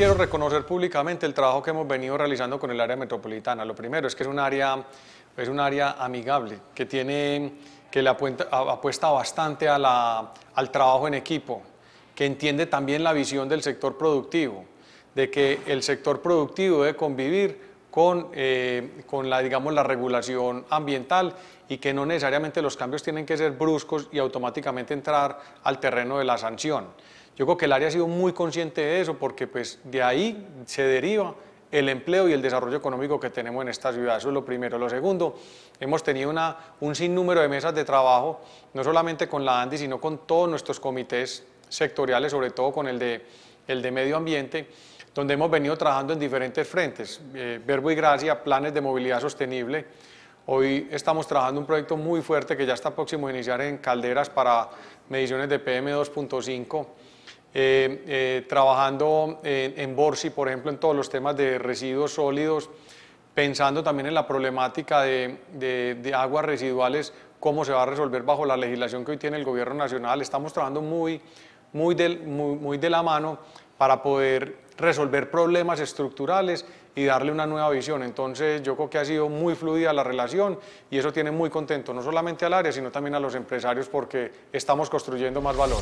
quiero reconocer públicamente el trabajo que hemos venido realizando con el área metropolitana. Lo primero es que es un área, es un área amigable, que, tiene, que le apuesta bastante al trabajo en equipo, que entiende también la visión del sector productivo, de que el sector productivo debe convivir con, eh, con la, digamos, la regulación ambiental y que no necesariamente los cambios tienen que ser bruscos y automáticamente entrar al terreno de la sanción. Yo creo que el área ha sido muy consciente de eso porque pues, de ahí se deriva el empleo y el desarrollo económico que tenemos en esta ciudad. Eso es lo primero. Lo segundo, hemos tenido un sinnúmero de mesas de trabajo, no solamente con la ANDI, sino con todos nuestros comités sectoriales, sobre todo con el de, el de medio ambiente, donde hemos venido trabajando en diferentes frentes. Eh, Verbo y Gracia, planes de movilidad sostenible. Hoy estamos trabajando un proyecto muy fuerte que ya está próximo a iniciar en calderas para mediciones de PM 2.5 eh, eh, trabajando en, Borsi, por ejemplo, en todos los temas de residuos sólidos, pensando también en la problemática de, aguas residuales, cómo se va a resolver bajo la legislación que hoy tiene el Gobierno Nacional. Estamos trabajando muy, muy, muy de la mano para poder resolver problemas estructurales y darle una nueva visión. Entonces yo creo que ha sido muy fluida la relación y eso tiene muy contento no solamente al área, sino también a los empresarios porque estamos construyendo más valor.